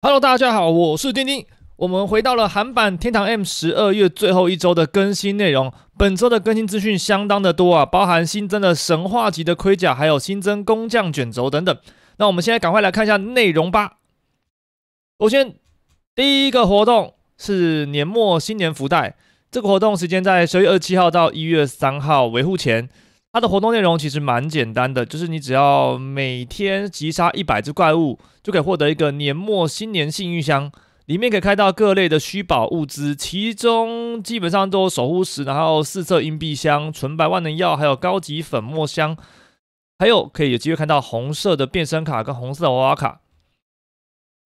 Hello，大家好，我是丁丁。我们回到了韩版天堂 M 十二月最后一周的更新内容。本周的更新资讯相当的多啊，包含新增的神话级的盔甲，还有新增工匠卷轴等等。那我们现在赶快来看一下内容吧。首先第一个活动是年末新年福袋，这个活动时间在十月二十七号到一月三号维护前。它的活动内容其实蛮简单的，就是你只要每天击杀一百只怪物，就可以获得一个年末新年幸运箱，里面可以开到各类的虚宝物资，其中基本上都有守护石，然后四色硬币箱、纯白万能药，还有高级粉末箱，还有可以有机会看到红色的变身卡跟红色的娃娃卡。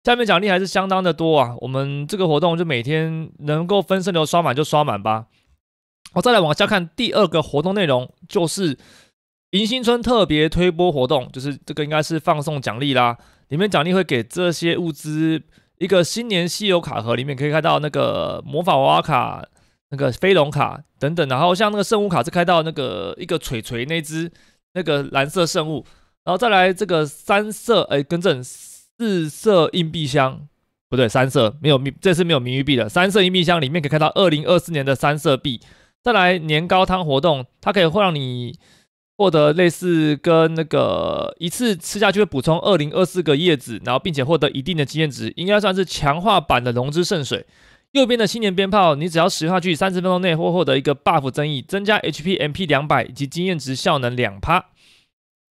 下面奖励还是相当的多啊！我们这个活动就每天能够分身流刷满就刷满吧。好，再来往下看第二个活动内容，就是迎新春特别推波活动，就是这个应该是放送奖励啦。里面奖励会给这些物资一个新年稀有卡盒，里面可以看到那个魔法娃娃卡、那个飞龙卡等等。然后像那个圣物卡是开到那个一个锤锤那只那个蓝色圣物。然后再来这个三色哎，更正四色硬币箱不对，三色没有，这是没有名誉币的三色硬币箱里面可以看到二零二四年的三色币。再来年糕汤活动，它可以会让你获得类似跟那个一次吃下去补充二零二四个叶子，然后并且获得一定的经验值，应该算是强化版的龙之圣水。右边的新年鞭炮，你只要使用下去，三十分钟内会获得一个 buff 增益，增加 HP、MP 两百以及经验值效能两趴。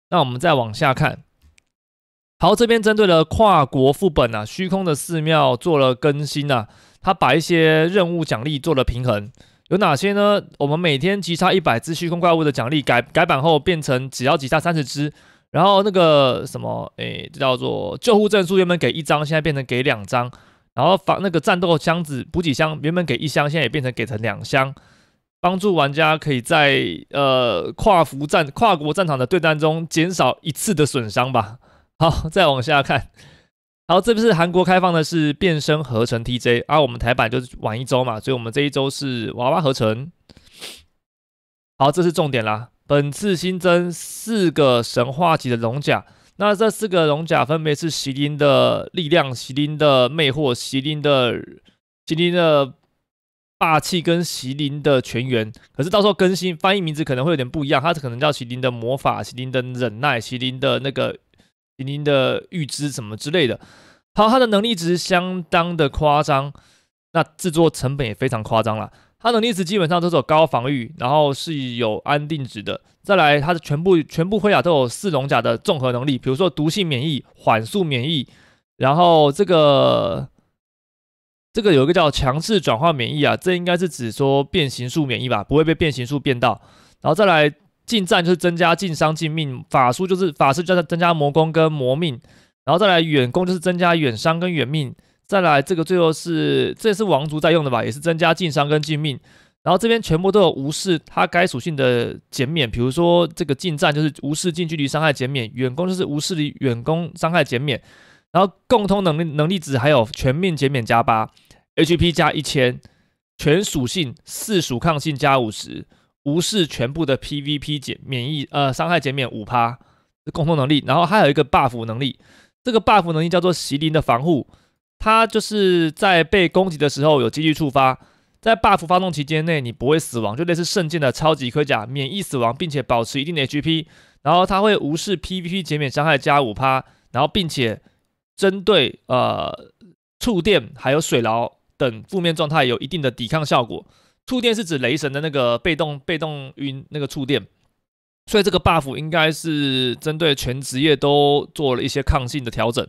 那我们再往下看，好，这边针对了跨国副本啊，虚空的寺庙做了更新啊，他把一些任务奖励做了平衡。有哪些呢？我们每天击杀一百只虚空怪物的奖励改改版后变成只要击杀三十只，然后那个什么，哎，叫做救护证书，原本给一张，现在变成给两张，然后防那个战斗箱子补给箱，原本给一箱，现在也变成给成两箱，帮助玩家可以在呃跨服战、跨国战场的对战中减少一次的损伤吧。好，再往下看。好，这边是韩国开放的是变身合成 TJ，而我们台版就是晚一周嘛，所以我们这一周是娃娃合成。好，这是重点啦。本次新增四个神话级的龙甲，那这四个龙甲分别是麒麟的力量、麒麟的魅惑、麒麟的麒麟的霸气跟麒麟的全员。可是到时候更新翻译名字可能会有点不一样，它可能叫麒麟的魔法、麒麟的忍耐、麒麟的那个。您的预知什么之类的，好，它的能力值相当的夸张，那制作成本也非常夸张了。它能力值基本上都是有高防御，然后是有安定值的。再来，它的全部全部盔甲都有四龙甲的综合能力，比如说毒性免疫、缓速免疫，然后这个这个有一个叫强制转化免疫啊，这应该是指说变形术免疫吧，不会被变形术变到。然后再来。近战就是增加近伤近命法术就是法术就是增加魔攻跟魔命，然后再来远攻就是增加远伤跟远命，再来这个最后是这也是王族在用的吧，也是增加近伤跟近命，然后这边全部都有无视它该属性的减免，比如说这个近战就是无视近距离伤害减免，远攻就是无视远攻伤害减免，然后共通能力能力值还有全面减免加八，HP 加一千，全属性四属抗性加五十。无视全部的 PVP 减免疫，呃，伤害减免五趴，的共同能力。然后还有一个 buff 能力，这个 buff 能力叫做席琳的防护。它就是在被攻击的时候有几率触发，在 buff 发动期间内你不会死亡，就类似圣剑的超级盔甲，免疫死亡，并且保持一定的 HP。然后它会无视 PVP 减免伤害加五趴，然后并且针对呃触电还有水牢等负面状态有一定的抵抗效果。触电是指雷神的那个被动被动晕那个触电，所以这个 buff 应该是针对全职业都做了一些抗性的调整。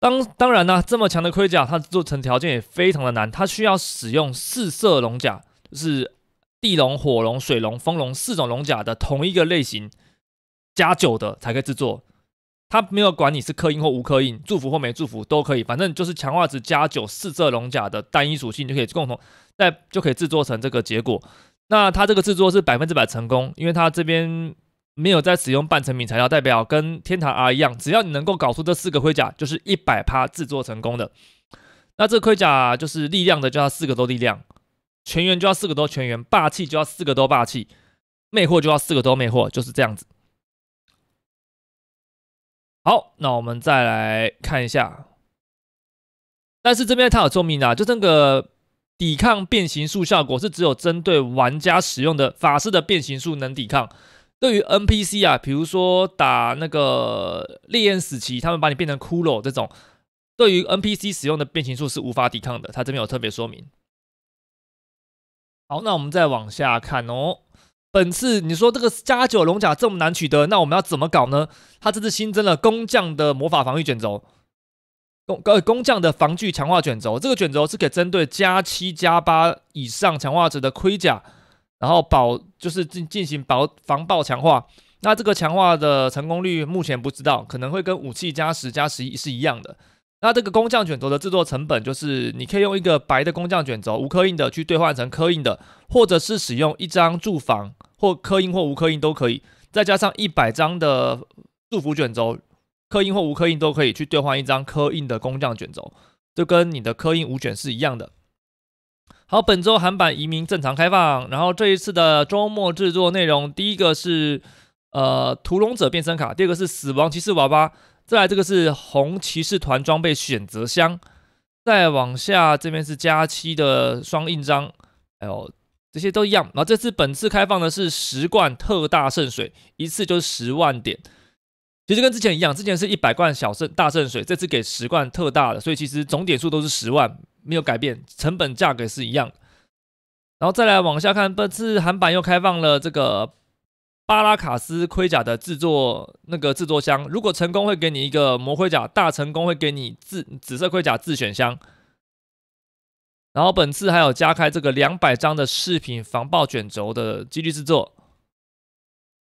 当当然呢，这么强的盔甲，它做成条件也非常的难，它需要使用四色龙甲，就是地龙、火龙、水龙、风龙四种龙甲的同一个类型加九的才可以制作。他没有管你是刻印或无刻印，祝福或没祝福都可以，反正就是强化值加九四色龙甲的单一属性就可以共同在就可以制作成这个结果。那他这个制作是百分之百成功，因为他这边没有在使用半成品材料，代表跟天塔 R 一样，只要你能够搞出这四个盔甲，就是一百趴制作成功的。那这盔甲就是力量的，就要四个多力量；全员就要四个多全员；霸气就要四个多霸气；魅惑就要四个多魅惑，就是这样子。好，那我们再来看一下，但是这边它有说明啊，就这个抵抗变形术效果是只有针对玩家使用的法师的变形术能抵抗，对于 NPC 啊，比如说打那个烈焰死骑，他们把你变成骷髅这种，对于 NPC 使用的变形术是无法抵抗的。它这边有特别说明。好，那我们再往下看哦。本次你说这个加九龙甲这么难取得，那我们要怎么搞呢？他这次新增了工匠的魔法防御卷轴，工呃工匠的防具强化卷轴，这个卷轴是可以针对加七加八以上强化值的盔甲，然后保就是进进行保防爆强化。那这个强化的成功率目前不知道，可能会跟武器加十加十一是一样的。那这个工匠卷轴的制作成本，就是你可以用一个白的工匠卷轴无刻印的去兑换成刻印的，或者是使用一张住房或刻印或无刻印都可以，再加上一百张的祝福卷轴，刻印或无刻印都可以去兑换一张刻印的工匠卷轴，就跟你的刻印五卷是一样的。好，本周韩版移民正常开放，然后这一次的周末制作内容，第一个是呃屠龙者变身卡，第二个是死亡骑士娃娃。再来这个是红骑士团装备选择箱，再往下这边是加七的双印章，还有这些都一样。然后这次本次开放的是十罐特大圣水，一次就是十万点。其实跟之前一样，之前是一百罐小圣大圣水，这次给十罐特大的，所以其实总点数都是十万，没有改变，成本价格是一样。然后再来往下看，本次韩版又开放了这个。巴拉卡斯盔甲的制作那个制作箱，如果成功会给你一个魔盔甲，大成功会给你紫紫色盔甲自选箱。然后本次还有加开这个两百张的饰品防爆卷轴的几率制作。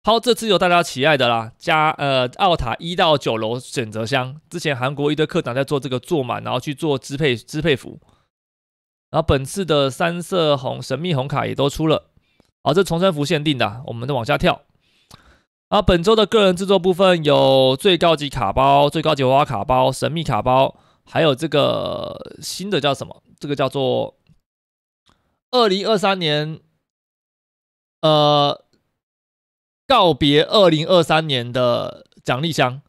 好，这次有大家喜爱的啦，加呃奥塔一到九楼选择箱。之前韩国一堆客长在做这个做满，然后去做支配支配服。然后本次的三色红神秘红卡也都出了。好，这重生服限定的，我们再往下跳。啊，本周的个人制作部分有最高级卡包、最高级娃娃卡包、神秘卡包，还有这个新的叫什么？这个叫做二零二三年，呃，告别二零二三年的奖励箱。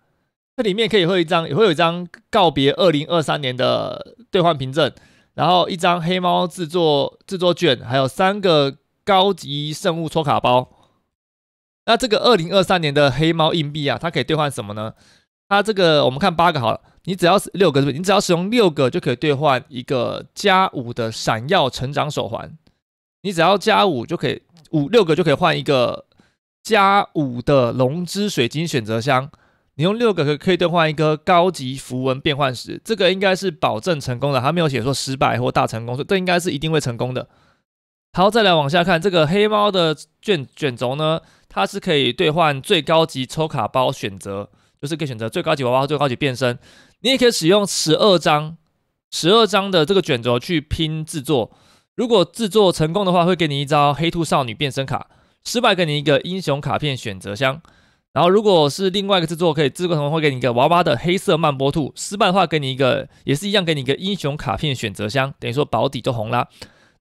这里面可以会一张，也会有一张告别二零二三年的兑换凭证，然后一张黑猫制作制作卷，还有三个高级圣物抽卡包。那这个二零二三年的黑猫硬币啊，它可以兑换什么呢？它这个我们看八个好了，你只要六个，是不是？你只要使用六个就可以兑换一个加五的闪耀成长手环，你只要加五就可以，五六个就可以换一个加五的龙之水晶选择箱，你用六个可以兑换一个高级符文变换石，这个应该是保证成功的，它没有写说失败或大成功，这应该是一定会成功的。好，再来往下看这个黑猫的卷卷轴呢，它是可以兑换最高级抽卡包选择，就是可以选择最高级娃娃、最高级变身。你也可以使用十二张、十二张的这个卷轴去拼制作，如果制作成功的话，会给你一张黑兔少女变身卡；失败给你一个英雄卡片选择箱。然后如果是另外一个制作，可以制作成功会给你一个娃娃的黑色曼波兔；失败的话给你一个，也是一样给你一个英雄卡片选择箱，等于说保底就红啦。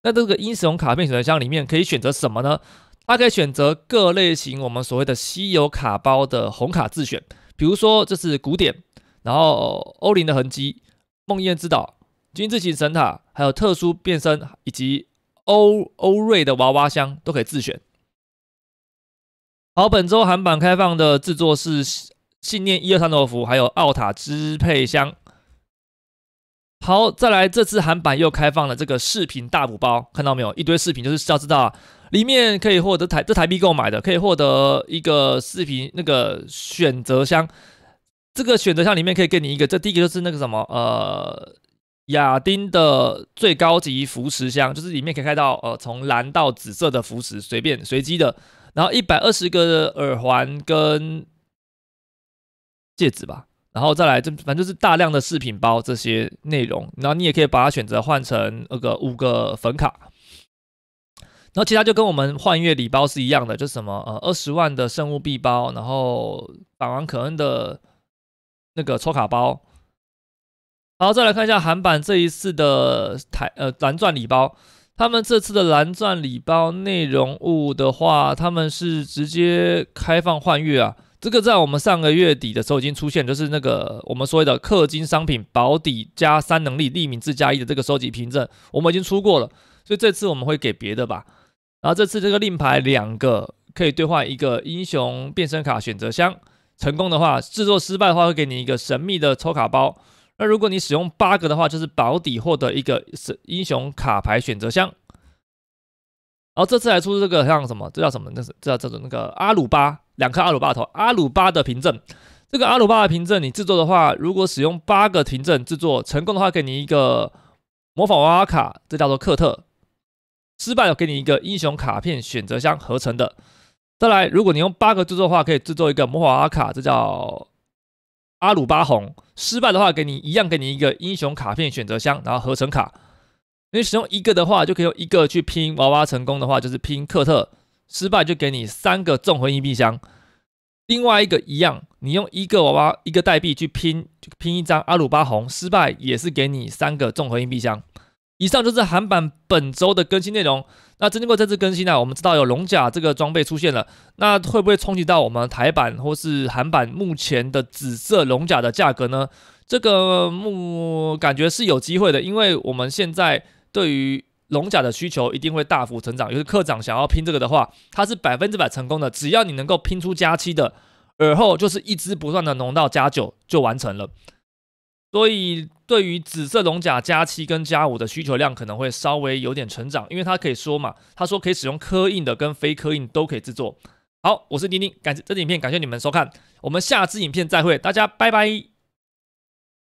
那这个英雄卡片选择箱里面可以选择什么呢？它可以选择各类型我们所谓的稀有卡包的红卡自选，比如说这是古典，然后欧林的痕迹、梦魇之岛、金字形神塔，还有特殊变身以及欧欧瑞的娃娃箱都可以自选。好，本周韩版开放的制作是信念一二三诺福，还有奥塔支配箱。好，再来这次韩版又开放了这个视频大补包，看到没有？一堆视频，就是要知道啊，里面可以获得台这台币购买的，可以获得一个视频那个选择箱。这个选择箱里面可以给你一个，这第一个就是那个什么呃，亚丁的最高级浮石箱，就是里面可以看到呃从蓝到紫色的浮石，随便随机的。然后一百二十个耳环跟戒指吧。然后再来，这反正就是大量的饰品包这些内容，然后你也可以把它选择换成那个五个粉卡。然后其他就跟我们幻月礼包是一样的，就什么呃二十万的圣物币包，然后百王可恩的那个抽卡包。好，再来看一下韩版这一次的台呃蓝钻礼包，他们这次的蓝钻礼包内容物的话，他们是直接开放幻月啊。这个在我们上个月底的时候已经出现，就是那个我们所谓的氪金商品保底加三能力利民自加一的这个收集凭证，我们已经出过了。所以这次我们会给别的吧。然后这次这个令牌两个可以兑换一个英雄变身卡选择箱，成功的话制作失败的话会给你一个神秘的抽卡包。那如果你使用八个的话，就是保底获得一个神英雄卡牌选择箱。然后这次还出这个像什么？这叫什么？那是这叫这种那个阿鲁巴。两颗阿鲁巴头，阿鲁巴的凭证。这个阿鲁巴的凭证，你制作的话，如果使用八个凭证制作成功的话，给你一个魔法娃娃卡，这叫做克特；失败，了，给你一个英雄卡片选择箱合成的。再来，如果你用八个制作的话，可以制作一个魔法娃娃卡，这叫阿鲁巴红；失败的话，给你一样，给你一个英雄卡片选择箱，然后合成卡。你使用一个的话，就可以用一个去拼娃娃，成功的话就是拼克特。失败就给你三个综合硬币箱，另外一个一样，你用一个娃娃一个代币去拼，拼一张阿鲁巴红，失败也是给你三个综合硬币箱。以上就是韩版本周的更新内容。那经过这次更新呢，我们知道有龙甲这个装备出现了，那会不会冲击到我们台版或是韩版目前的紫色龙甲的价格呢？这个目感觉是有机会的，因为我们现在对于。龙甲的需求一定会大幅成长，有些科长想要拼这个的话，它是百分之百成功的，只要你能够拼出加七的，而后就是一支不断的浓到加九就完成了。所以对于紫色龙甲加七跟加五的需求量可能会稍微有点成长，因为它可以说嘛，它说可以使用刻印的跟非刻印都可以制作。好，我是丁丁，感谢这影片感谢你们收看，我们下支影片再会，大家拜拜。